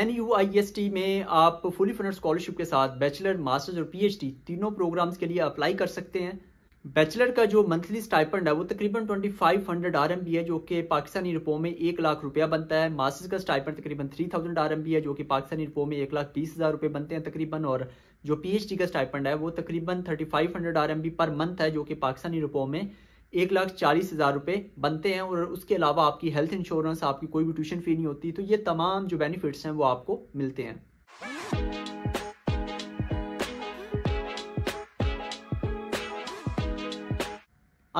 N U I S T में आप fully fund scholarship के साथ बैचलर मास्टर्स और पीएचडी तीनों प्रोग्राम्स के लिए अप्लाई कर सकते हैं बैचलर का जो मंथली स्टाइपेंड है वो तकरीबन 2500 हंड्रेड आर है जो कि पाकिस्तानी रुपयों में एक लाख रुपया बनता है मास्टर्स का स्टाइपेंड तकरीबन 3000 थाउजेंड आर है जो कि पाकिस्तानी रुपयों में एक लाख बीस हज़ार रुपये बनते हैं तकरीबन और जो पीएचडी का स्टाइपेंड है वो तकरीबन 3500 हंड्रेड आर पर मंथ है जो कि पाकिस्तानी रुपयों में एक लाख चालीस हज़ार रुपये बनते हैं और उसके अलावा आपकी हेल्थ इंश्योरेंस आपकी कोई भी ट्यूशन फ़ी नहीं होती तो ये तमाम जो बेनिफिट्स हैं वो आपको मिलते हैं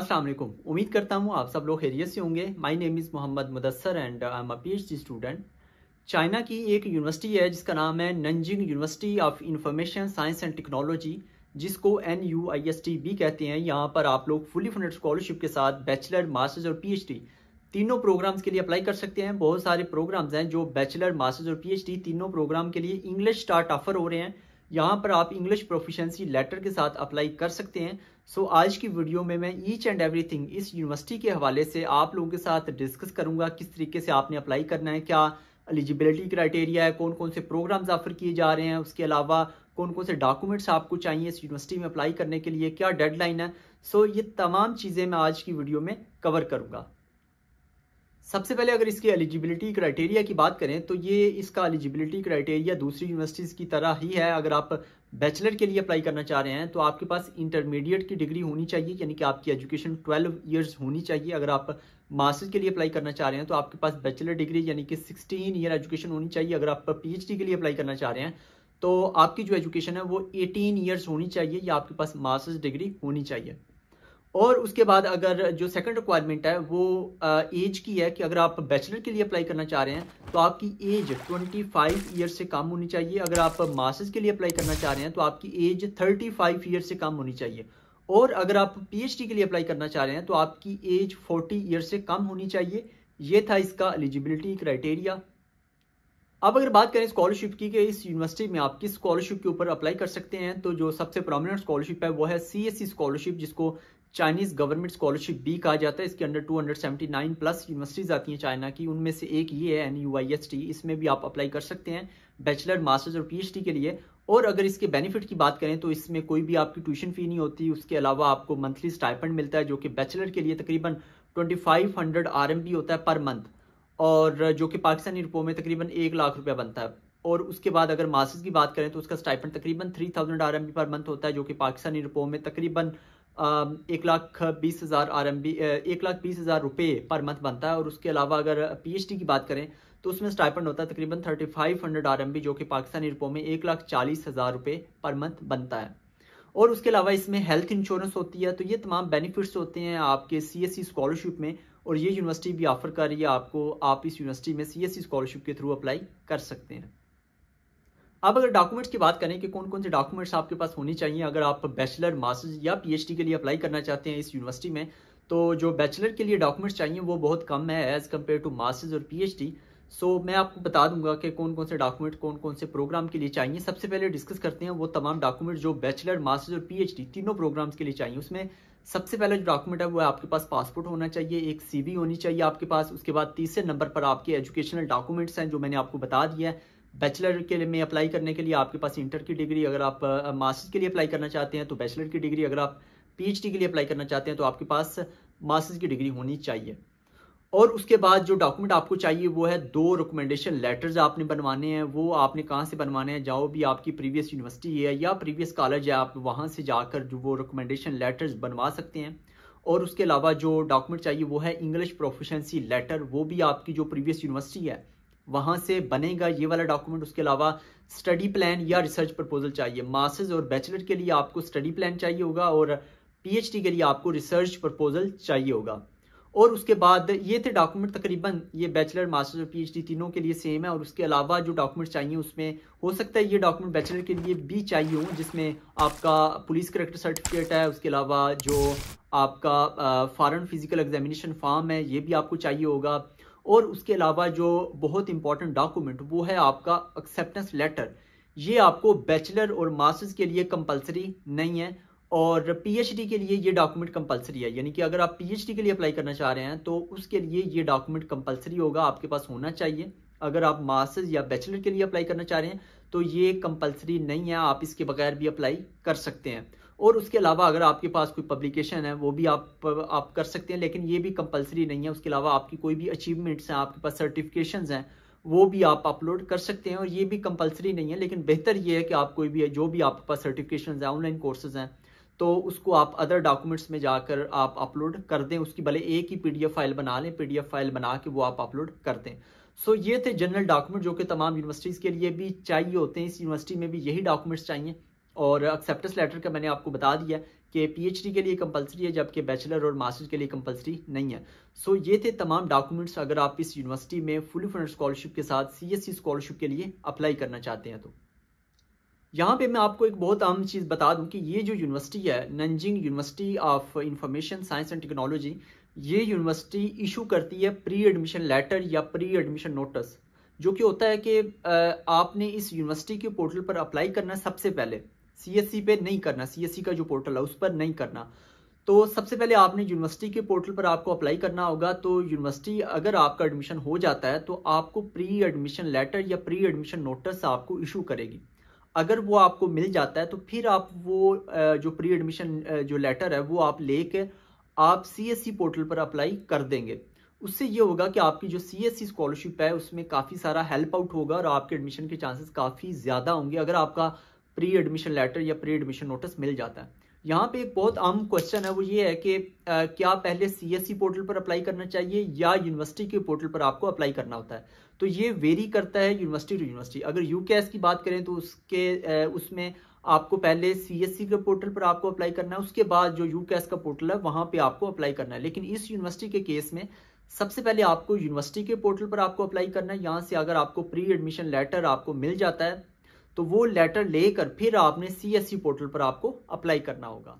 असलम उम्मीद करता हूँ आप सब लोग खैरियत से होंगे my name is Mohammad Mudassar and I am a P student China की एक यूनिवर्सिटी है जिसका नाम है Nanjing university of information science and Technology जिसको N U I S T बी कहते हैं यहाँ पर आप लोग फुली फंडेड स्कॉलरशिप के साथ बैचलर मास्टर्स और पीएचडी तीनों प्रोग्राम्स के लिए अप्लाई कर सकते हैं बहुत सारे प्रोग्राम्स हैं जो बैचलर मास्टर्स और पीएचडी तीनों प्रोग्राम के लिए इंग्लिश स्टार्ट ऑफर हो रहे हैं यहाँ पर आप इंग्लिश प्रोफिशेंसी लेटर के साथ अप्लाई कर सकते हैं सो so, आज की वीडियो में मैं ईच एंड एवरीथिंग इस यूनिवर्सिटी के हवाले से आप लोगों के साथ डिस्कस करूंगा किस तरीके से आपने अप्लाई करना है क्या एलिजिबिलिटी क्राइटेरिया है कौन कौन से प्रोग्राम्स ऑफर किए जा रहे हैं उसके अलावा कौन कौन से डॉक्यूमेंट्स आपको चाहिए इस यूनिवर्सिटी में अप्लाई करने के लिए क्या डेडलाइन है सो ये तमाम चीज़ें मैं आज की वीडियो में कवर करूँगा सबसे पहले अगर इसकी एलिजिबिलिटी क्राइटेरिया की बात करें तो ये इसका एलिजिबिलिटी क्राइटेरिया दूसरी यूनिवर्सिटीज़ की तरह ही है अगर आप बैचलर के लिए अप्लाई करना चाह रहे हैं तो आपके पास इंटरमीडिएट की डिग्री होनी चाहिए यानी कि आपकी एजुकेशन 12 इयर्स होनी चाहिए अगर आप मास्टर्स के लिए अप्लाई करना चाह रहे हैं तो आपके पास बैचलर डिग्री यानी कि 16 ईयर एजुकेशन होनी चाहिए अगर आप पीएचडी के लिए अप्लाई करना चाह रहे हैं तो आपकी जो एजुकेशन है वो 18 ईयर्स होनी चाहिए या आपके पास मास्टर्स डिग्री होनी चाहिए और उसके बाद अगर जो सेकंड रिक्वायरमेंट है वो एज की है कि अगर आप बैचलर के लिए अप्लाई करना चाह रहे हैं तो आपकी एज 25 फाइव ईयर से कम होनी चाहिए अगर आप मास्टर्स के लिए अप्लाई करना चाह रहे हैं तो आपकी एज 35 फाइव ईयर से कम होनी चाहिए और अगर आप पीएचडी के लिए अप्लाई करना चाह रहे हैं तो आपकी एज फोर्टी ईयर से कम होनी चाहिए ये था इसका एलिजिबिलिटी क्राइटेरिया अब अगर बात करें स्कॉलरशिप की कि इस यूनिवर्सिटी में आप किस स्कॉलरशिप के ऊपर अप्लाई कर सकते हैं तो जो सबसे प्रोमिनेंट स्कॉलरशिप है वो है सी स्कॉलरशिप e जिसको चाइनीज गवर्नमेंट स्कॉलरशिप भी कहा जाता है इसके अंडर 279 प्लस यूनिवर्सिटीज आती हैं चाइना की उनमें से एक ये है N U I S T इसमें भी आप अप्लाई कर सकते हैं बैचलर मास्टर्स और पीएचडी के लिए और अगर इसके बेनिफिट की बात करें तो इसमें कोई भी आपकी ट्यूशन फी नहीं होती उसके अलावा आपको मंथली स्टाइपेंड मिलता है जो कि बैचलर के लिए तकरीबन ट्वेंटी फाइव हंड्रेड होता है पर मंथ और जो कि पाकिस्तानी रुपयों में तकरीबन एक लाख रुपया बनता है और उसके बाद अगर मास्टर्स की बात करें तो उसका स्टाइपन तकरीबन three thousand R per month होता है जो कि पाकिस्तानी रुपयों में तकरीबन एक लाख बीस हज़ार आर एम बी एक लाख बीस हज़ार रुपये पर मंथ बनता है और उसके अलावा अगर पी एच डी की बात करें तो उसमें स्टाइपेंड होता है तकरीबन thirty five hundred R M B जो कि पाकिस्तानी रुपयों में एक लाख चालीस हज़ार रुपये पर मंथ बनता है और उसके अलावा इसमें हेल्थ इंश्योरेंस होती है तो ये तमाम बेनिफिट्स होते हैं आपके सी एस सी स्कॉलरशिप में और ये यूनिवर्सिटी भी ऑफर कर रही है आपको आप इस यूनिवर्सिटी में सी एस स्कॉलरशिप के थ्रू अप्लाई कर सकते हैं अब अगर डॉक्यूमेंट्स की बात करें कि कौन कौन से डॉक्यूमेंट्स आपके पास होने चाहिए अगर आप बैचलर मास्टर्स या पीएचडी के लिए अप्लाई करना चाहते हैं इस यूनिवर्सिटी में तो जो बैचलर के लिए डॉक्यूमेंट्स चाहिए वो बहुत कम है एज़ कम्पेयर टू मास्टर्स और पीएचडी सो मैं आपको बता दूंगा कि कौन कौन से डॉक्यूमेंट कौन कौन से प्रोग्राम के लिए चाहिए सबसे पहले डिस्कस करते हैं वो तमाम डॉक्यूमेंट जो बैचलर मास्टर्स और पी तीनों प्रोग्राम्स के लिए चाहिए उसमें सबसे पहला जो डॉक्यूमेंट है वो आपके पास पासपोर्ट होना चाहिए एक सीवी होनी चाहिए आपके पास उसके बाद तीसरे नंबर पर आपके एजुकेशनल डॉक्यूमेंट्स हैं जो मैंने आपको बता दिया है बैचलर के लिए में अप्लाई करने के लिए आपके पास इंटर की डिग्री अगर आप मास्टर्स के लिए अप्लाई करना चाहते हैं तो बैचलर की डिग्री अगर आप पीएचडी के लिए अप्लाई करना चाहते हैं तो आपके पास मास्टर्स की डिग्री होनी चाहिए और उसके बाद जो डॉक्यूमेंट आपको चाहिए वो है दो रिकमेंडेशन लेटर्स आपने बनवाने हैं वो आपने कहाँ से बनवाने हैं जाओ भी आपकी प्रीवियस यूनिवर्सिटी है या प्रीवियस कॉलेज है आप वहाँ से जाकर जो वो रिकमेंडेशन लेटर्स बनवा सकते हैं और उसके अलावा जो डॉक्यूमेंट चाहिए वो है इंग्लिश प्रोफिशेंसी लेटर वो भी आपकी जो प्रीवियस यूनिवर्सिटी है वहाँ से बनेगा ये वाला डॉक्यूमेंट उसके अलावा स्टडी प्लान या रिसर्च प्रपोजल चाहिए मास्टर्स और बैचलर के लिए आपको स्टडी प्लान चाहिए होगा और पीएचडी के लिए आपको रिसर्च प्रपोजल चाहिए होगा और उसके बाद ये थे डॉक्यूमेंट तकरीबन ये बैचलर मास्टर्स और पीएचडी तीनों के लिए सेम है और उसके अलावा जो डॉक्यूमेंट चाहिए उसमें हो सकता है ये डॉक्यूमेंट बैचलर के लिए भी चाहिए हों जिसमें आपका पुलिस करेक्टर सर्टिफिकेट है उसके अलावा जो आपका फॉरन फिजिकल एग्जामिनेशन फॉर्म है ये भी आपको चाहिए होगा और उसके अलावा जो बहुत इंपॉर्टेंट डॉक्यूमेंट वो है आपका एक्सेप्टेंस लेटर ये आपको बैचलर और मास्टर्स के लिए कंपलसरी नहीं है और पीएचडी के लिए ये डॉक्यूमेंट कंपलसरी है यानी कि अगर आप पीएचडी के लिए अप्लाई करना चाह रहे हैं तो उसके लिए ये डॉक्यूमेंट कंपलसरी होगा आपके पास होना चाहिए अगर आप मास्टर्स या बैचलर के लिए अप्लाई करना चाह रहे हैं तो ये कंपलसरी नहीं है आप इसके बगैर भी अप्लाई कर सकते हैं और उसके अलावा अगर आपके पास कोई पब्लिकेशन है वो भी आप आप कर सकते हैं लेकिन ये भी कंपलसरी नहीं है उसके अलावा आपकी कोई भी अचीवमेंट्स हैं आपके पास सर्टिफिकेशंस हैं वो भी आप अपलोड कर सकते हैं और ये भी कंपलसरी नहीं है लेकिन बेहतर ये है कि आप कोई भी जो भी आपके पास सर्टिफिकेशन हैं ऑनलाइन कोर्सेज हैं तो उसको आप अदर डॉक्यूमेंट्स में जाकर आप अपलोड कर दें उसकी भले एक ही पीडीएफ फाइल बना लें पीडीएफ फाइल बना के वो आप अपलोड कर दें सो so, ये थे जनरल डॉक्यूमेंट जो कि तमाम यूनिवर्सिटीज़ के लिए भी चाहिए होते हैं इस यूनिवर्सिटी में भी यही डॉक्यूमेंट्स चाहिए और एक्सेप्टेंस लेटर का मैंने आपको बता दिया कि पीएचडी के लिए कंपलसरी है जबकि बैचलर और मास्टर्स के लिए कंपलसरी नहीं है सो so, ये थे तमाम डॉक्यूमेंट्स अगर आप इस यूनिवर्सिटी में फुल फंड स्कॉलरशिप के साथ सीएससी स्कॉलरशिप e के लिए अप्लाई करना चाहते हैं तो यहाँ पे मैं आपको एक बहुत आम चीज़ बता दूं कि ये जो यूनिवर्सिटी है Nanjing university of information science and technology ये यूनिवर्सिटी इशू करती है प्री एडमिशन लेटर या प्री एडमिशन नोटिस जो कि होता है कि आपने इस यूनिवर्सिटी के पोर्टल पर अप्लाई करना सबसे पहले सी पे नहीं करना सी का जो पोर्टल है उस पर नहीं करना तो सबसे पहले आपने यूनिवर्सिटी के पोर्टल पर आपको अप्लाई करना होगा तो यूनिवर्सिटी अगर आपका एडमिशन हो जाता है तो आपको प्री एडमिशन लेटर या प्री एडमिशन नोटिस आपको इशू करेगी अगर वो आपको मिल जाता है तो फिर आप वो जो प्री एडमिशन जो लेटर है वो आप लेके आप सी पोर्टल e पर अप्लाई कर देंगे उससे ये होगा कि आपकी जो सी स्कॉलरशिप e है उसमें काफ़ी सारा हेल्प आउट होगा और आपके एडमिशन के चांसेस काफ़ी ज़्यादा होंगे अगर आपका प्री एडमिशन लेटर या प्री एडमिशन नोटिस मिल जाता है यहाँ पे एक बहुत आम क्वेश्चन है वो ये है कि आ, क्या पहले सी पोर्टल e पर अप्लाई करना चाहिए या यूनिवर्सिटी के पोर्टल पर आपको अप्लाई करना होता है तो ये वेरी करता है यूनिवर्सिटी टू यूनिवर्सिटी अगर यूकेएस की बात करें तो उसके उसमें आपको पहले सी e के पोर्टल पर आपको अप्लाई करना है उसके बाद जो यूकेएस का पोर्टल है वहां पर आपको अप्लाई करना है लेकिन इस यूनिवर्सिटी के केस में सबसे पहले आपको यूनिवर्सिटी के पोर्टल पर आपको अप्लाई करना है यहाँ से अगर आपको प्री एडमिशन लेटर आपको मिल जाता है तो वो लेटर लेकर फिर आपने सी पोर्टल e पर आपको अप्लाई करना होगा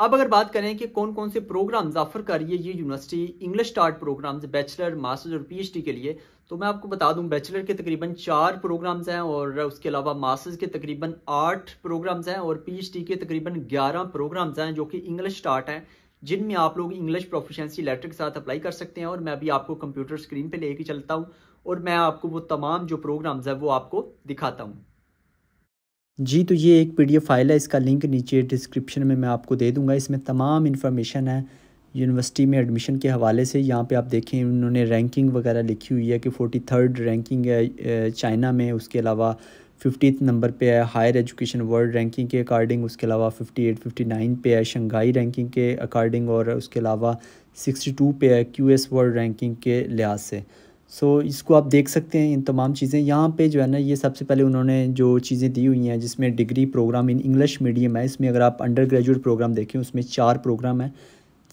अब अगर बात करें कि कौन कौन से प्रोग्राम्स ऑफर कर रही है ये university English start programs bachelor masters और पीएचडी के लिए तो मैं आपको बता दूं बैचलर के तकरीबन चार प्रोग्राम्स हैं और उसके अलावा मास्टर्स के तकरीबन आठ प्रोग्राम्स हैं और पीएचडी के तकरीबन ग्यारह प्रोग्राम्स हैं जो कि इंग्लिश स्टार्ट हैं जिनमें आप लोग इंग्लिश प्रोफिशेंसी लेटर के साथ अप्लाई कर सकते हैं और मैं अभी आपको कंप्यूटर स्क्रीन पर लेके चलता हूँ और मैं आपको वो तमाम जो प्रोग्राम्स हैं वो आपको दिखाता हूँ जी तो ये एक पीडीएफ फाइल है इसका लिंक नीचे डिस्क्रिप्शन में मैं आपको दे दूंगा इसमें तमाम इन्फॉर्मेशन है यूनिवर्सिटी में एडमिशन के हवाले से यहाँ पे आप देखें उन्होंने रैंकिंग वगैरह लिखी हुई है कि फोर्टी थर्ड रैंकिंग है चाइना में उसके अलावा फिफ्टी नंबर पे है हायर एजुकेशन वर्ल्ड रैंकिंग के अकॉर्डिंग उसके अलावा फिफ्टी एट फिफ्टी नाइन पे है शंघाई रैंकिंग के अकॉर्डिंग और उसके अलावा सिक्सटी टू पे है क्यू एस वर्ल्ड रैंकिंग के लिहाज से सो so, इसको आप देख सकते हैं इन तमाम चीज़ें यहाँ पे जो है ना ये सबसे पहले उन्होंने जो चीज़ें दी हुई हैं जिसमें degree program in English medium है इसमें अगर आप अंडर ग्रेजुएट प्रोग्राम देखें उसमें चार प्रोग्राम हैं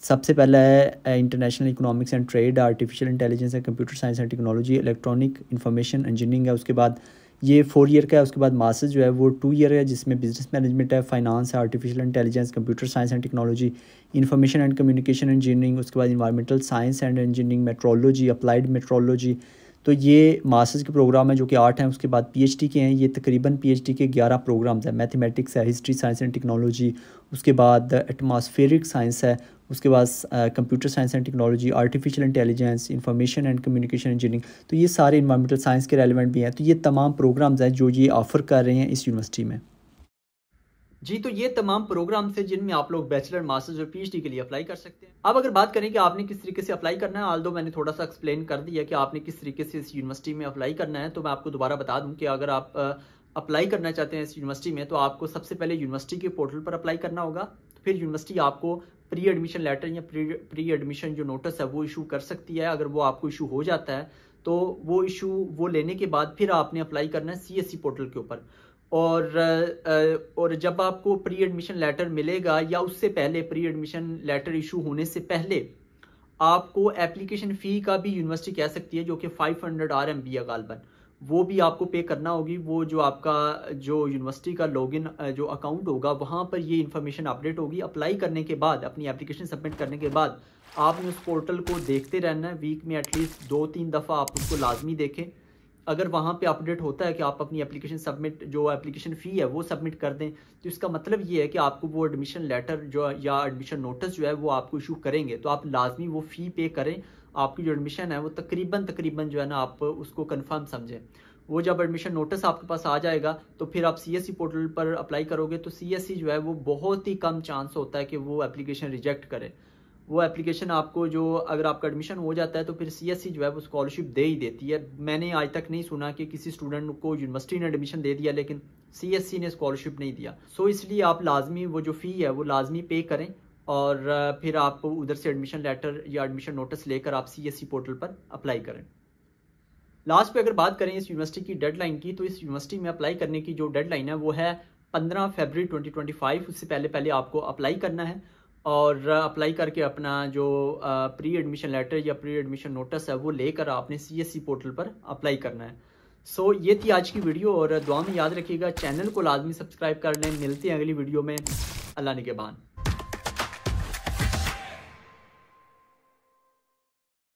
सबसे पहला है international economics and trade artificial intelligence है computer science and technology electronic information engineering है उसके बाद ये फोर ईयर का है उसके बाद मास्टर्स जो है वो टू ईयर है जिसमें बिजनेस मैनेजमेंट है फाइनेंस है artificial intelligence computer science and technology information and communication engineering उसके बाद environmental science and engineering meteorology applied meteorology तो ये मास्टर्स के प्रोग्राम है जो कि आठ हैं उसके बाद पीएचडी के हैं ये तकरीबन पीएचडी के ग्यारह प्रोग्राम्स हैं मैथमेटिक्स है हिस्ट्री साइंस एंड टेक्नोलॉजी उसके बाद एटमॉस्फेरिक साइंस है उसके बाद computer science and technology artificial intelligence information and communication engineering तो ये सारे इन्वायरमेंटल साइंस के रेलिवेंट भी हैं तो ये तमाम प्रोग्राम्स हैं जो ये ऑफ़र कर रहे हैं इस यूनिवर्सिटी में जी तो ये तमाम प्रोग्राम थे जिनमें आप लोग बैचलर मास्टर्स और पीएचडी के लिए अप्लाई कर सकते हैं अब अगर बात करें कि आपने किस तरीके से अप्लाई करना है आल दो मैंने थोड़ा सा एक्सप्लेन कर दिया कि आपने किस तरीके से इस यूनिवर्सिटी में अप्लाई करना है तो मैं आपको दोबारा बता दूं कि अगर आप अप्लाई करना चाहते हैं इस यूनिवर्सिटी में तो आपको सबसे पहले यूनिवर्सिटी के पोर्टल पर अप्लाई करना होगा फिर यूनिवर्सिटी आपको प्री एडमिशन लेटर या प्री एडमिशन जो नोटिस है वो इशू कर सकती है अगर वो आपको इशू हो जाता है तो वो इशू वो लेने के बाद फिर आपने अप्लाई करना है सी पोर्टल e के ऊपर और और जब आपको प्री एडमिशन लेटर मिलेगा या उससे पहले प्री एडमिशन लेटर इशू होने से पहले आपको एप्लीकेशन फ़ी का भी यूनिवर्सिटी कह सकती है जो कि 500 बी है गालबन वो भी आपको पे करना होगी वो जो आपका जो यूनिवर्सिटी का लॉगिन जो अकाउंट होगा वहाँ पर ये इन्फॉर्मेशन अपडेट होगी अप्लाई करने के बाद अपनी एप्लीकेशन सबमिट करने के बाद आपने उस पोर्टल को देखते रहना है वीक में एटलीस्ट दो तीन दफ़ा आप उसको लाजमी देखें अगर वहाँ पे अपडेट होता है कि आप अपनी एप्लीकेशन सबमिट जो एप्लीकेशन फ़ी है वो सबमिट कर दें तो इसका मतलब ये है कि आपको वो एडमिशन लेटर जो या एडमिशन नोटिस जो है वो आपको इशू करेंगे तो आप लाजमी वो फ़ी पे करें आपकी जो एडमिशन है वो तकरीबन तकरीबन जो है ना आप उसको कन्फर्म समझें वो जब एडमिशन नोटिस आपके पास आ जाएगा तो फिर आप सी पोर्टल e पर अप्लाई करोगे तो सी e जो है वो बहुत ही कम चांस होता है कि वो एप्लीकेशन रिजेक्ट करें वो एप्लीकेशन आपको जो अगर आपका एडमिशन हो जाता है तो फिर सीएससी जो है वो स्कॉलरशिप दे ही देती है मैंने आज तक नहीं सुना कि किसी स्टूडेंट को यूनिवर्सिटी ने एडमिशन दे दिया लेकिन सीएससी ने स्कॉलरशिप नहीं दिया सो इसलिए आप लाजमी वो जो फ़ी है वो लाजमी पे करें और फिर आप उधर से एडमिशन लेटर या एडमिशन नोटिस लेकर आप सी पोर्टल पर अप्लाई करें लास्ट पे अगर बात करें इस यूनिवर्सिटी की डेडलाइन की तो इस यूनिवर्सिटी में अप्लाई करने की जो डेडलाइन है वो है 15 फरवरी 2025 उससे पहले पहले आपको अप्लाई करना है और अप्लाई करके अपना जो प्री एडमिशन लेटर या प्री एडमिशन नोटिस है वो लेकर आपने सी पोर्टल e पर अप्लाई करना है सो so, ये थी आज की वीडियो और दुआ में याद रखिएगा चैनल को लाजमी सब्सक्राइब कर लें मिलते हैं अगली वीडियो में अल्लाह ने के निगेबान